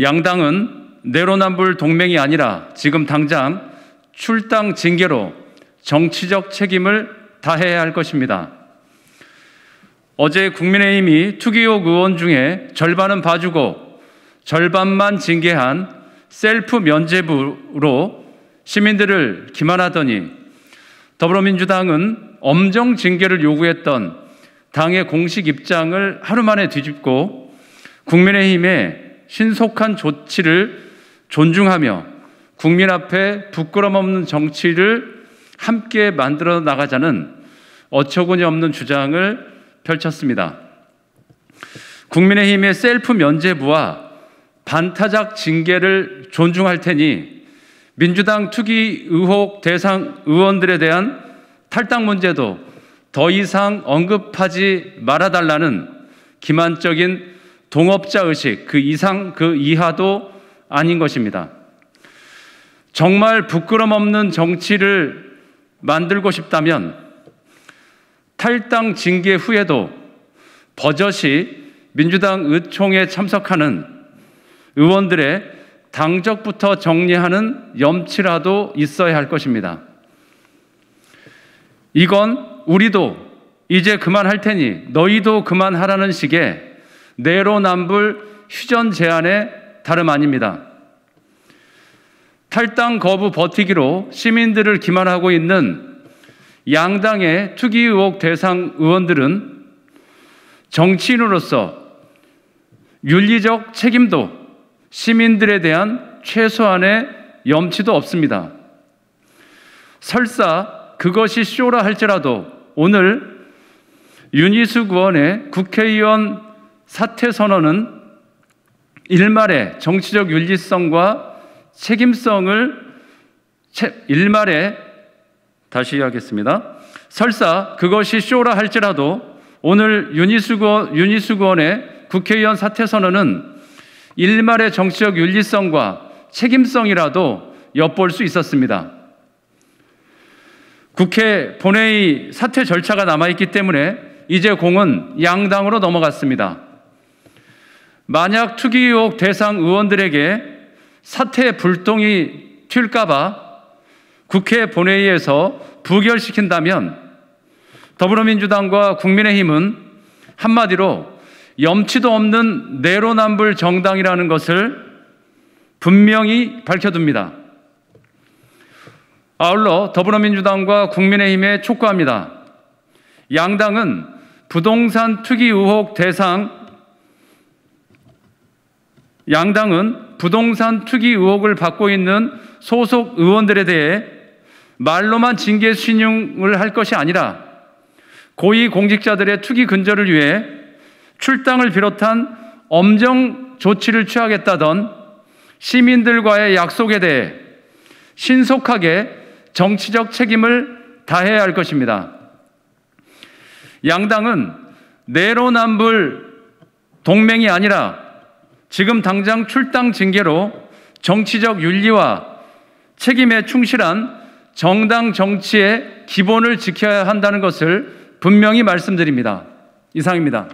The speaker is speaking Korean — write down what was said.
양당은 내로남불 동맹이 아니라 지금 당장 출당 징계로 정치적 책임을 다해야 할 것입니다. 어제 국민의힘이 투기옥 의원 중에 절반은 봐주고 절반만 징계한 셀프 면제부로 시민들을 기만하더니 더불어민주당은 엄정 징계를 요구했던 당의 공식 입장을 하루 만에 뒤집고 국민의힘의 신속한 조치를 존중하며 국민 앞에 부끄럼 없는 정치를 함께 만들어 나가자는 어처구니 없는 주장을 펼쳤습니다. 국민의힘의 셀프 면제부와 반타작 징계를 존중할 테니 민주당 투기 의혹 대상 의원들에 대한 탈당 문제도 더 이상 언급하지 말아달라는 기만적인 동업자 의식 그 이상 그 이하도 아닌 것입니다. 정말 부끄럼 없는 정치를 만들고 싶다면 탈당 징계 후에도 버젓이 민주당 의총에 참석하는 의원들의 당적부터 정리하는 염치라도 있어야 할 것입니다. 이건 우리도 이제 그만할 테니 너희도 그만하라는 식의 내로남불 휴전 제안에 다름 아닙니다. 탈당 거부 버티기로 시민들을 기만하고 있는 양당의 투기 의혹 대상 의원들은 정치인으로서 윤리적 책임도 시민들에 대한 최소한의 염치도 없습니다. 설사 그것이 쇼라 할지라도 오늘 윤희수 의원의 국회의원 사태 선언은 일말의 정치적 윤리성과 책임성을 일말의 다시 이야기하겠습니다. 설사 그것이 쇼라 할지라도 오늘 유니수구, 유니수구원의 국회의원 사퇴 선언은 일말의 정치적 윤리성과 책임성이라도 엿볼 수 있었습니다. 국회 본회의 사퇴 절차가 남아있기 때문에 이제 공은 양당으로 넘어갔습니다. 만약 투기 의혹 대상 의원들에게 사태 불똥이 튈까봐 국회 본회의에서 부결시킨다면 더불어민주당과 국민의힘은 한마디로 염치도 없는 내로남불 정당이라는 것을 분명히 밝혀둡니다. 아울러 더불어민주당과 국민의힘에 촉구합니다. 양당은 부동산 투기 의혹 대상 양당은 부동산 투기 의혹을 받고 있는 소속 의원들에 대해 말로만 징계 신용을 할 것이 아니라 고위 공직자들의 투기 근절을 위해 출당을 비롯한 엄정 조치를 취하겠다던 시민들과의 약속에 대해 신속하게 정치적 책임을 다해야 할 것입니다. 양당은 내로남불 동맹이 아니라 지금 당장 출당 징계로 정치적 윤리와 책임에 충실한 정당 정치의 기본을 지켜야 한다는 것을 분명히 말씀드립니다. 이상입니다.